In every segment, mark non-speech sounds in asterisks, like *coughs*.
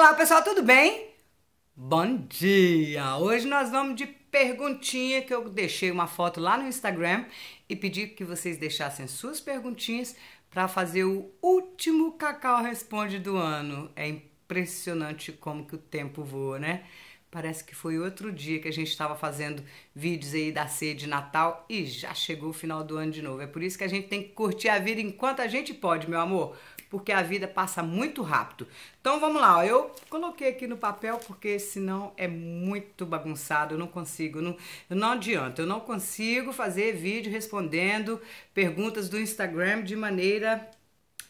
Olá pessoal, tudo bem? Bom dia! Hoje nós vamos de perguntinha que eu deixei uma foto lá no Instagram e pedi que vocês deixassem suas perguntinhas para fazer o último Cacau Responde do ano. É impressionante como que o tempo voa, né? Parece que foi outro dia que a gente estava fazendo vídeos aí da ceia de Natal e já chegou o final do ano de novo. É por isso que a gente tem que curtir a vida enquanto a gente pode, meu amor, porque a vida passa muito rápido. Então vamos lá, eu coloquei aqui no papel porque senão é muito bagunçado, eu não consigo, não, não adianta, eu não consigo fazer vídeo respondendo perguntas do Instagram de maneira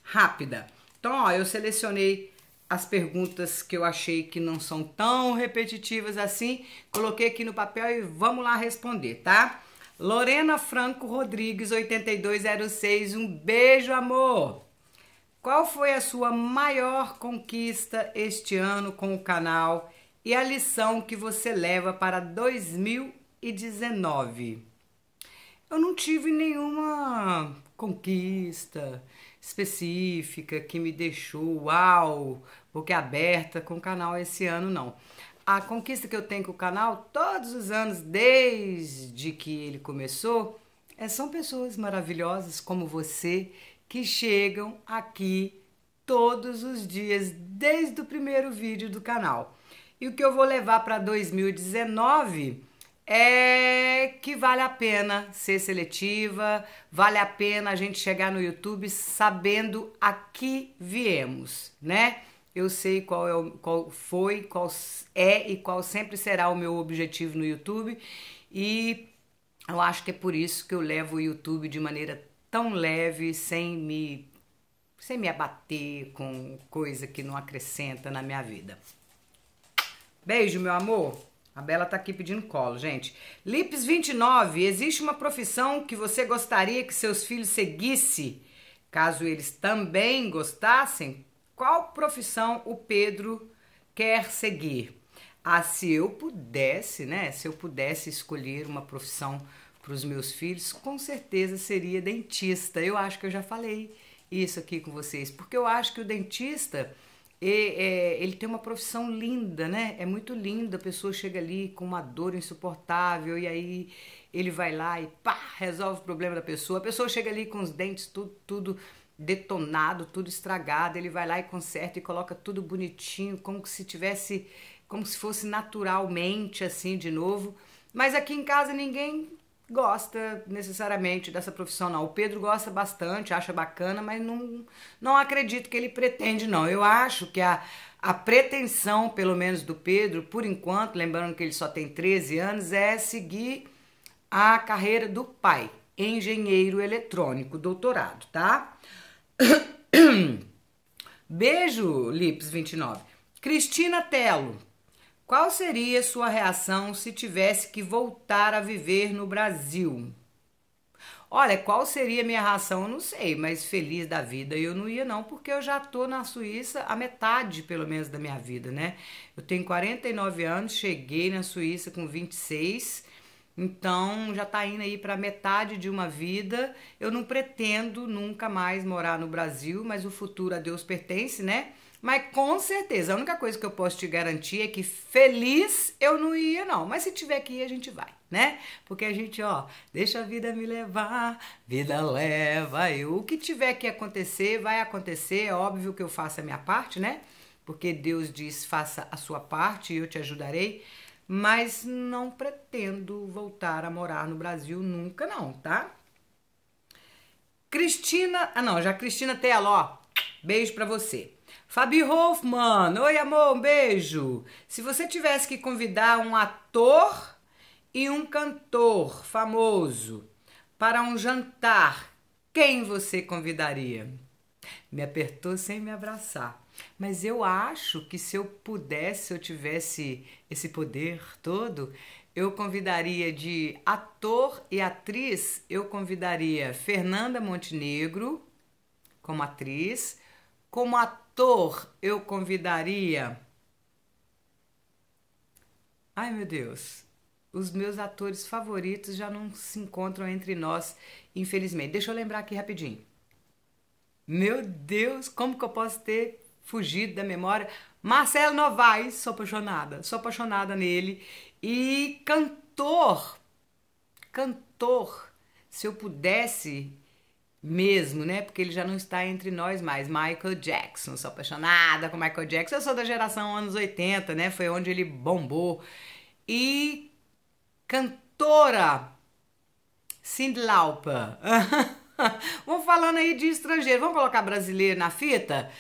rápida. Então, ó, eu selecionei as perguntas que eu achei que não são tão repetitivas assim, coloquei aqui no papel e vamos lá responder, tá? Lorena Franco Rodrigues, 8206, um beijo, amor! Qual foi a sua maior conquista este ano com o canal e a lição que você leva para 2019? Eu não tive nenhuma conquista, específica que me deixou, uau, porque aberta com o canal esse ano, não. A conquista que eu tenho com o canal todos os anos, desde que ele começou, é, são pessoas maravilhosas como você que chegam aqui todos os dias, desde o primeiro vídeo do canal. E o que eu vou levar para 2019 é que vale a pena ser seletiva, vale a pena a gente chegar no YouTube sabendo a que viemos, né? Eu sei qual, é qual foi, qual é e qual sempre será o meu objetivo no YouTube e eu acho que é por isso que eu levo o YouTube de maneira tão leve, sem me sem me abater com coisa que não acrescenta na minha vida. Beijo, meu amor. A Bela tá aqui pedindo colo, gente. Lips 29, existe uma profissão que você gostaria que seus filhos seguissem, caso eles também gostassem? Qual profissão o Pedro quer seguir? Ah, se eu pudesse, né? Se eu pudesse escolher uma profissão para os meus filhos, com certeza seria dentista. Eu acho que eu já falei isso aqui com vocês, porque eu acho que o dentista e, é, ele tem uma profissão linda, né? É muito linda. A pessoa chega ali com uma dor insuportável e aí ele vai lá e pá, resolve o problema da pessoa. A pessoa chega ali com os dentes tudo, tudo detonado, tudo estragado. Ele vai lá e conserta e coloca tudo bonitinho, como se tivesse, como se fosse naturalmente assim de novo. Mas aqui em casa ninguém gosta necessariamente dessa profissão, não. O Pedro gosta bastante, acha bacana, mas não, não acredito que ele pretende, não. Eu acho que a, a pretensão, pelo menos do Pedro, por enquanto, lembrando que ele só tem 13 anos, é seguir a carreira do pai, engenheiro eletrônico, doutorado, tá? *coughs* Beijo, Lips29. Cristina Telo, qual seria sua reação se tivesse que voltar a viver no Brasil? Olha, qual seria a minha reação? Eu não sei, mas feliz da vida eu não ia não, porque eu já tô na Suíça a metade, pelo menos, da minha vida, né? Eu tenho 49 anos, cheguei na Suíça com 26, então já tá indo aí para metade de uma vida. Eu não pretendo nunca mais morar no Brasil, mas o futuro a Deus pertence, né? Mas com certeza, a única coisa que eu posso te garantir é que feliz eu não ia, não. Mas se tiver que ir, a gente vai, né? Porque a gente, ó, deixa a vida me levar, vida leva eu. O que tiver que acontecer, vai acontecer. É óbvio que eu faço a minha parte, né? Porque Deus diz: faça a sua parte e eu te ajudarei. Mas não pretendo voltar a morar no Brasil nunca, não, tá? Cristina. Ah, não, já Cristina ó. Beijo pra você. Fabi Hoffman, oi amor, um beijo. Se você tivesse que convidar um ator e um cantor famoso para um jantar, quem você convidaria? Me apertou sem me abraçar. Mas eu acho que se eu pudesse, se eu tivesse esse poder todo, eu convidaria de ator e atriz, eu convidaria Fernanda Montenegro como atriz, como ator ator eu convidaria? Ai meu Deus, os meus atores favoritos já não se encontram entre nós, infelizmente. Deixa eu lembrar aqui rapidinho. Meu Deus, como que eu posso ter fugido da memória? Marcelo Novaes, sou apaixonada, sou apaixonada nele. E cantor, cantor, se eu pudesse mesmo, né? Porque ele já não está entre nós mais. Michael Jackson, sou apaixonada com Michael Jackson. Eu sou da geração anos 80, né? Foi onde ele bombou. E cantora Cyndi Lauper. *laughs* Vamos falando aí de estrangeiro. Vamos colocar brasileiro na fita?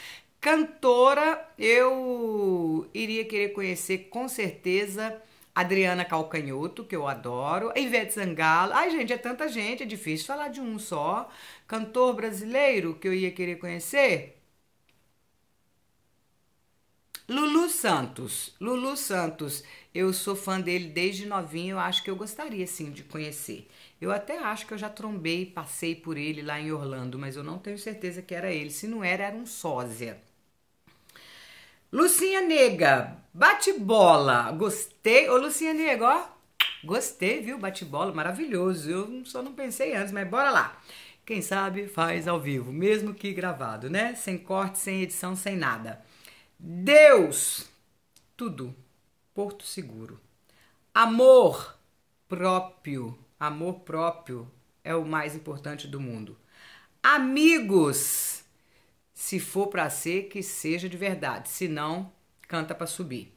Cantora, eu iria querer conhecer com certeza Adriana Calcanhoto, que eu adoro, Ivete Sangalo. Ai, gente, é tanta gente, é difícil falar de um só. Cantor brasileiro que eu ia querer conhecer. Lulu Santos. Lulu Santos, eu sou fã dele desde novinho, eu acho que eu gostaria sim de conhecer. Eu até acho que eu já trombei, passei por ele lá em Orlando, mas eu não tenho certeza que era ele. Se não era, era um sósia. Lucinha Nega, bate bola. Gostei. Ô, Lucinha Nega, ó. Gostei, viu? Bate bola, maravilhoso. Eu só não pensei antes, mas bora lá. Quem sabe faz ao vivo, mesmo que gravado, né? Sem corte, sem edição, sem nada. Deus, tudo. Porto Seguro. Amor próprio. Amor próprio é o mais importante do mundo. Amigos se for para ser, que seja de verdade. Se não, canta para subir.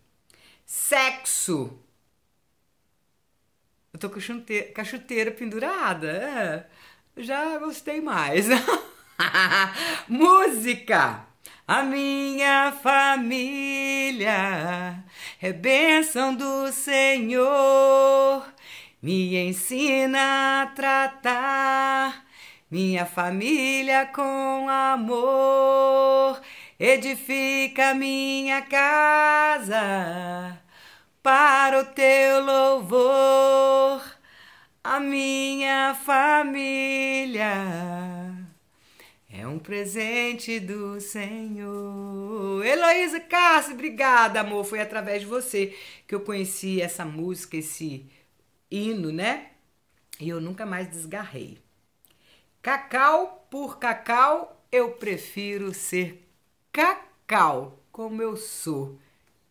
Sexo. Eu tô com chuteira, com a chuteira pendurada. É. Já gostei mais. *laughs* Música. A minha família é bênção do Senhor. Me ensina a tratar minha família com amor edifica minha casa para o teu louvor, a minha família. É um presente do Senhor. Heloísa Cássio, obrigada, amor. Foi através de você que eu conheci essa música, esse hino, né? E eu nunca mais desgarrei. Cacau por cacau, eu prefiro ser cacau, como eu sou.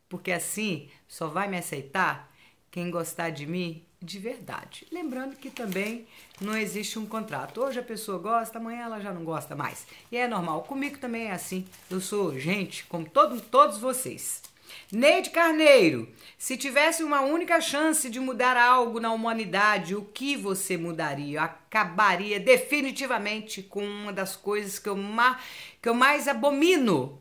Porque assim só vai me aceitar quem gostar de mim de verdade. Lembrando que também não existe um contrato. Hoje a pessoa gosta, amanhã ela já não gosta mais. E é normal. Comigo também é assim. Eu sou gente, como todo, todos vocês. Neide Carneiro, se tivesse uma única chance de mudar algo na humanidade, o que você mudaria? Eu acabaria definitivamente com uma das coisas que eu, ma que eu mais abomino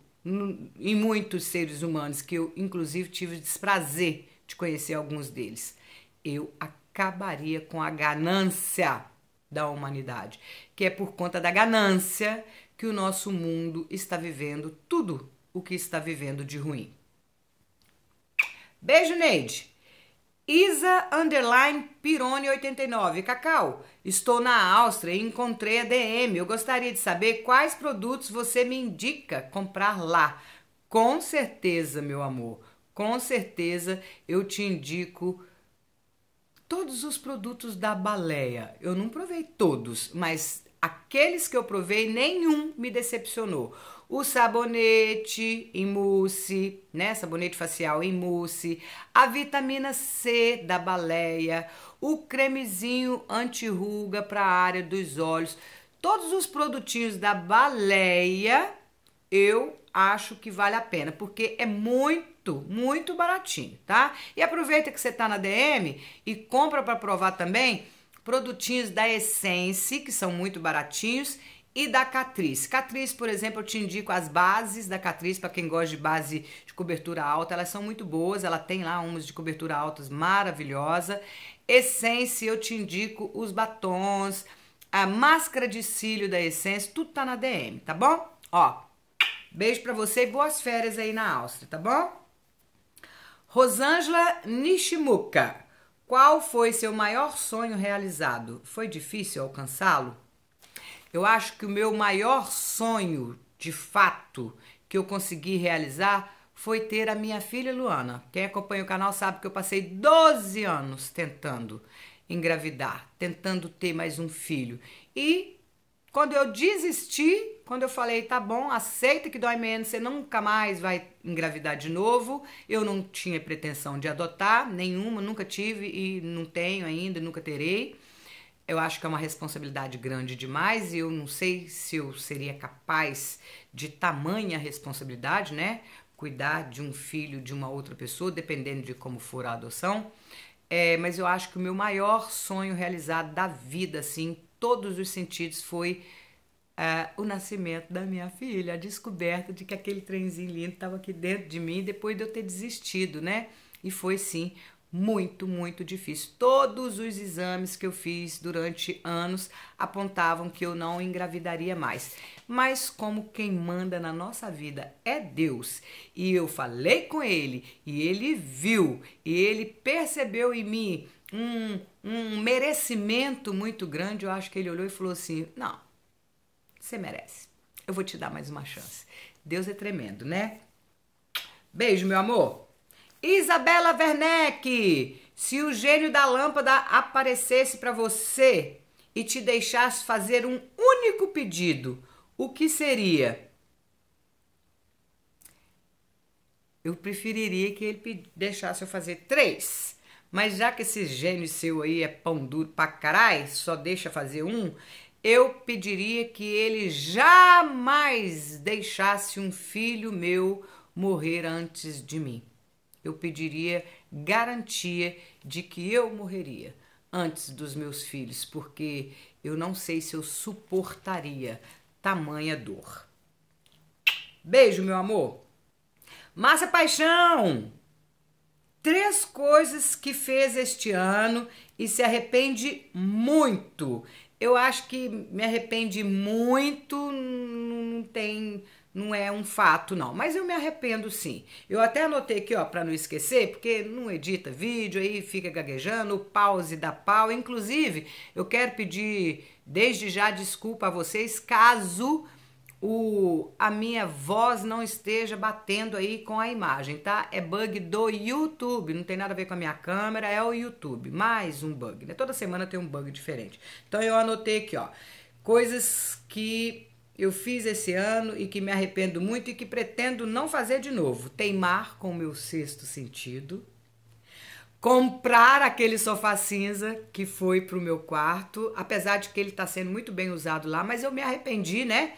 em muitos seres humanos, que eu inclusive tive desprazer de conhecer alguns deles. Eu acabaria com a ganância da humanidade, que é por conta da ganância que o nosso mundo está vivendo tudo o que está vivendo de ruim. Beijo, Neide. Isa Underline Pirone 89. Cacau, estou na Áustria e encontrei a DM. Eu gostaria de saber quais produtos você me indica comprar lá. Com certeza, meu amor. Com certeza eu te indico todos os produtos da baleia. Eu não provei todos, mas aqueles que eu provei, nenhum me decepcionou o sabonete em mousse, né? Sabonete facial em mousse, a vitamina C da baleia, o cremezinho anti-ruga para a área dos olhos. Todos os produtinhos da baleia eu acho que vale a pena, porque é muito, muito baratinho, tá? E aproveita que você tá na DM e compra para provar também produtinhos da Essence, que são muito baratinhos, e da Catriz. Catriz, por exemplo, eu te indico as bases da Catriz para quem gosta de base de cobertura alta, elas são muito boas, ela tem lá umas de cobertura altas maravilhosa. Essence, eu te indico os batons, a máscara de cílio da Essence, tudo tá na DM, tá bom? Ó, beijo para você e boas férias aí na Áustria, tá bom? Rosângela Nishimuka, qual foi seu maior sonho realizado? Foi difícil alcançá-lo? Eu acho que o meu maior sonho, de fato, que eu consegui realizar foi ter a minha filha Luana. Quem acompanha o canal sabe que eu passei 12 anos tentando engravidar, tentando ter mais um filho. E quando eu desisti, quando eu falei, tá bom, aceita que dói menos, você nunca mais vai engravidar de novo. Eu não tinha pretensão de adotar nenhuma, nunca tive e não tenho ainda, nunca terei. Eu acho que é uma responsabilidade grande demais e eu não sei se eu seria capaz de tamanha responsabilidade, né? Cuidar de um filho de uma outra pessoa, dependendo de como for a adoção. É, mas eu acho que o meu maior sonho realizado da vida, assim, em todos os sentidos, foi é, o nascimento da minha filha, a descoberta de que aquele trenzinho lindo estava aqui dentro de mim depois de eu ter desistido, né? E foi sim muito, muito difícil. Todos os exames que eu fiz durante anos apontavam que eu não engravidaria mais. Mas como quem manda na nossa vida é Deus, e eu falei com ele, e ele viu, e ele percebeu em mim um, um merecimento muito grande, eu acho que ele olhou e falou assim: "Não. Você merece. Eu vou te dar mais uma chance." Deus é tremendo, né? Beijo, meu amor. Isabela Werneck, se o gênio da lâmpada aparecesse para você e te deixasse fazer um único pedido, o que seria? Eu preferiria que ele deixasse eu fazer três. Mas já que esse gênio seu aí é pão duro pra caralho, só deixa fazer um, eu pediria que ele jamais deixasse um filho meu morrer antes de mim eu pediria garantia de que eu morreria antes dos meus filhos, porque eu não sei se eu suportaria tamanha dor. Beijo, meu amor. Massa Paixão! Três coisas que fez este ano e se arrepende muito. Eu acho que me arrepende muito, não tem não é um fato, não. Mas eu me arrependo sim. Eu até anotei aqui, ó, para não esquecer, porque não edita vídeo, aí fica gaguejando, pause da pau. Inclusive, eu quero pedir desde já desculpa a vocês caso o, a minha voz não esteja batendo aí com a imagem, tá? É bug do YouTube, não tem nada a ver com a minha câmera, é o YouTube. Mais um bug, né? Toda semana tem um bug diferente. Então eu anotei aqui, ó, coisas que eu fiz esse ano e que me arrependo muito e que pretendo não fazer de novo. Teimar com o meu sexto sentido, comprar aquele sofá cinza que foi pro meu quarto, apesar de que ele tá sendo muito bem usado lá, mas eu me arrependi, né?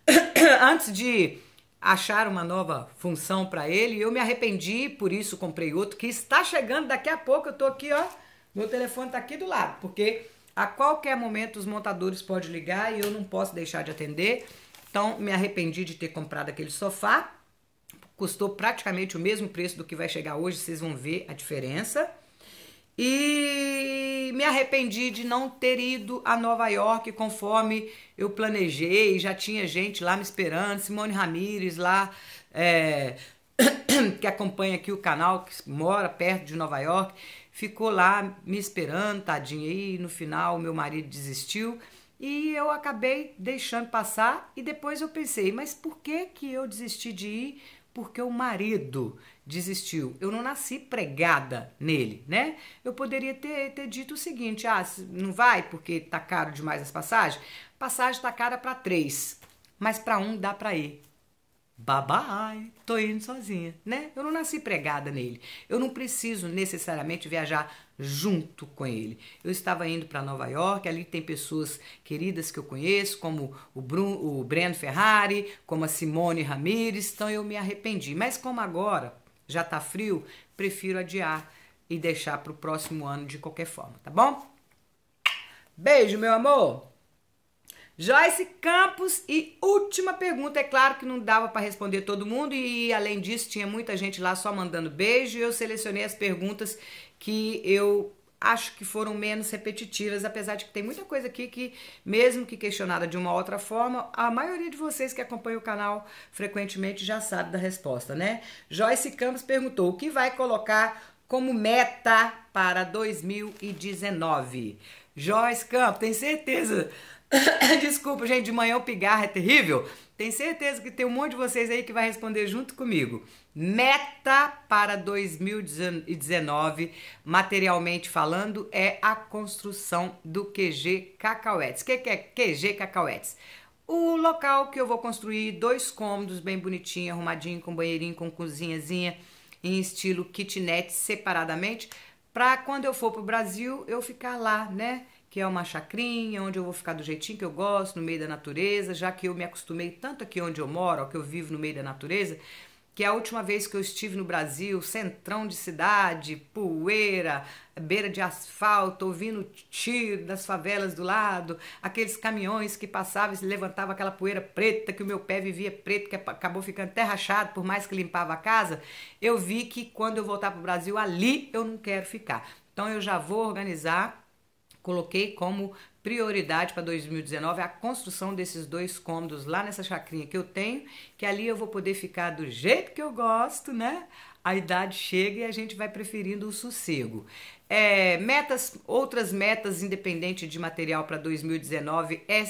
*coughs* Antes de achar uma nova função para ele, eu me arrependi, por isso comprei outro que está chegando daqui a pouco. Eu tô aqui, ó, meu telefone tá aqui do lado, porque a qualquer momento os montadores podem ligar e eu não posso deixar de atender. Então me arrependi de ter comprado aquele sofá. Custou praticamente o mesmo preço do que vai chegar hoje, vocês vão ver a diferença. E me arrependi de não ter ido a Nova York conforme eu planejei. Já tinha gente lá me esperando, Simone Ramires lá, é, *coughs* que acompanha aqui o canal, que mora perto de Nova York ficou lá me esperando, tadinha, e no final meu marido desistiu. E eu acabei deixando passar e depois eu pensei, mas por que que eu desisti de ir? Porque o marido desistiu. Eu não nasci pregada nele, né? Eu poderia ter, ter dito o seguinte: ah, não vai porque tá caro demais as passagens? Passagem tá cara para três, mas para um dá para ir. Babai, tô indo sozinha, né? Eu não nasci pregada nele. Eu não preciso necessariamente viajar junto com ele. Eu estava indo para Nova York, ali tem pessoas queridas que eu conheço, como o, Bruno, o Breno Ferrari, como a Simone Ramires, então eu me arrependi. Mas como agora já tá frio, prefiro adiar e deixar para o próximo ano de qualquer forma, tá bom? Beijo, meu amor! Joyce Campos e última pergunta, é claro que não dava para responder todo mundo e além disso tinha muita gente lá só mandando beijo, e eu selecionei as perguntas que eu acho que foram menos repetitivas, apesar de que tem muita coisa aqui que, mesmo que questionada de uma outra forma, a maioria de vocês que acompanha o canal frequentemente já sabe da resposta, né? Joyce Campos perguntou: o que vai colocar como meta para 2019? Joyce Campos, tem certeza? *laughs* Desculpa, gente, de manhã o pigarro é terrível. Tem certeza que tem um monte de vocês aí que vai responder junto comigo. Meta para 2019, materialmente falando, é a construção do QG Cacauetes. O que, que é QG Cacauetes? O local que eu vou construir dois cômodos bem bonitinho, arrumadinho, com banheirinho, com cozinhazinha, em estilo kitnet separadamente, para quando eu for pro Brasil eu ficar lá, né? que é uma chacrinha, onde eu vou ficar do jeitinho que eu gosto, no meio da natureza, já que eu me acostumei tanto aqui onde eu moro, que eu vivo no meio da natureza, que a última vez que eu estive no Brasil, centrão de cidade, poeira, beira de asfalto, ouvindo tiro das favelas do lado, aqueles caminhões que passavam e se levantava aquela poeira preta, que o meu pé vivia preto, que acabou ficando até rachado, por mais que limpava a casa, eu vi que quando eu voltar para o Brasil, ali eu não quero ficar. Então eu já vou organizar coloquei como prioridade para 2019 a construção desses dois cômodos lá nessa chacrinha que eu tenho, que ali eu vou poder ficar do jeito que eu gosto, né? A idade chega e a gente vai preferindo o sossego. É, metas, outras metas independente de material para 2019 é,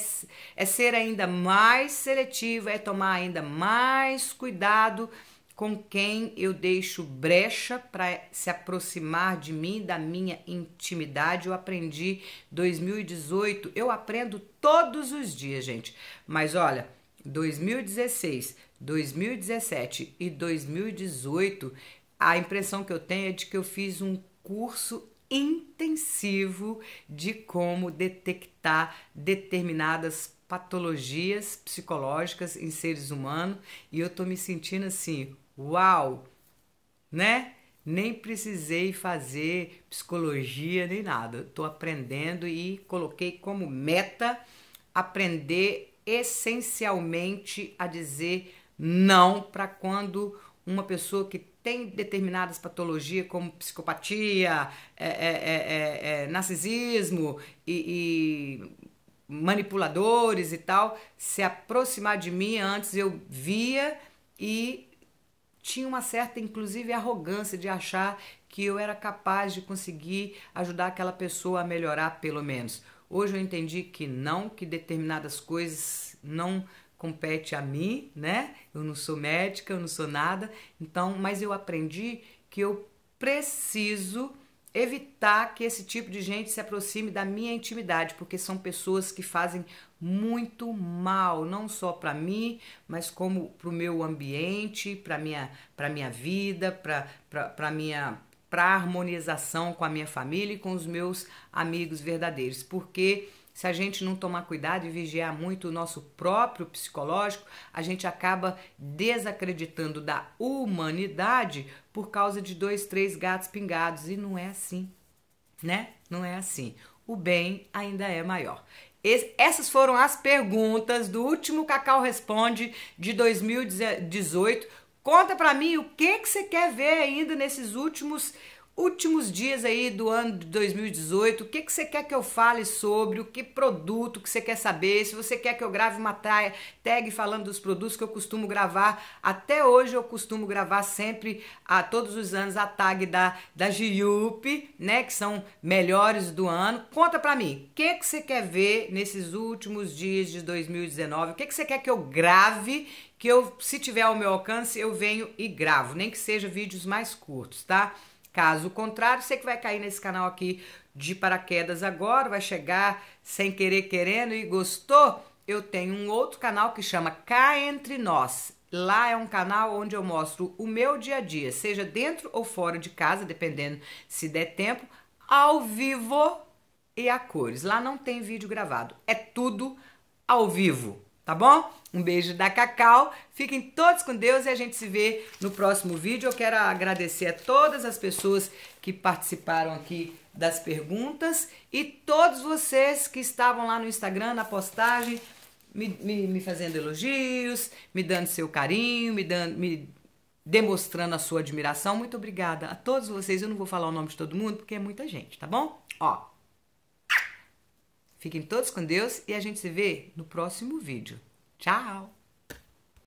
é ser ainda mais seletiva, é tomar ainda mais cuidado com quem eu deixo brecha para se aproximar de mim, da minha intimidade. Eu aprendi 2018, eu aprendo todos os dias, gente. Mas olha, 2016, 2017 e 2018, a impressão que eu tenho é de que eu fiz um curso intensivo de como detectar determinadas patologias psicológicas em seres humanos e eu tô me sentindo assim, uau, né? Nem precisei fazer psicologia nem nada. tô aprendendo e coloquei como meta aprender essencialmente a dizer não para quando uma pessoa que tem determinadas patologias como psicopatia, é, é, é, narcisismo e, e manipuladores e tal se aproximar de mim. Antes eu via e tinha uma certa, inclusive, arrogância de achar que eu era capaz de conseguir ajudar aquela pessoa a melhorar, pelo menos. Hoje eu entendi que não, que determinadas coisas não compete a mim, né? Eu não sou médica, eu não sou nada. Então, mas eu aprendi que eu preciso evitar que esse tipo de gente se aproxime da minha intimidade, porque são pessoas que fazem muito mal, não só para mim, mas como para o meu ambiente, para minha, para minha vida, para para minha para harmonização com a minha família e com os meus amigos verdadeiros, porque se a gente não tomar cuidado e vigiar muito o nosso próprio psicológico, a gente acaba desacreditando da humanidade por causa de dois, três gatos pingados. E não é assim, né? Não é assim. O bem ainda é maior. Essas foram as perguntas do último Cacau Responde de 2018. Conta para mim o que, que você quer ver ainda nesses últimos últimos dias aí do ano de 2018, o que, que você quer que eu fale sobre, o que produto que você quer saber, se você quer que eu grave uma tag falando dos produtos que eu costumo gravar, até hoje eu costumo gravar sempre, a ah, todos os anos, a tag da, da Giup, né, que são melhores do ano. Conta pra mim, o que, que você quer ver nesses últimos dias de 2019, o que, que você quer que eu grave que eu, se tiver ao meu alcance, eu venho e gravo, nem que seja vídeos mais curtos, tá? Caso contrário, você que vai cair nesse canal aqui de paraquedas agora, vai chegar sem querer, querendo e gostou, eu tenho um outro canal que chama Cá Entre Nós. Lá é um canal onde eu mostro o meu dia a dia, seja dentro ou fora de casa, dependendo se der tempo, ao vivo e a cores. Lá não tem vídeo gravado, é tudo ao vivo tá bom? Um beijo da Cacau. Fiquem todos com Deus e a gente se vê no próximo vídeo. Eu quero agradecer a todas as pessoas que participaram aqui das perguntas e todos vocês que estavam lá no Instagram, na postagem, me, me, me fazendo elogios, me dando seu carinho, me, dando, me demonstrando a sua admiração. Muito obrigada a todos vocês. Eu não vou falar o nome de todo mundo porque é muita gente, tá bom? Ó, Fiquem todos com Deus e a gente se vê no próximo vídeo. Tchau!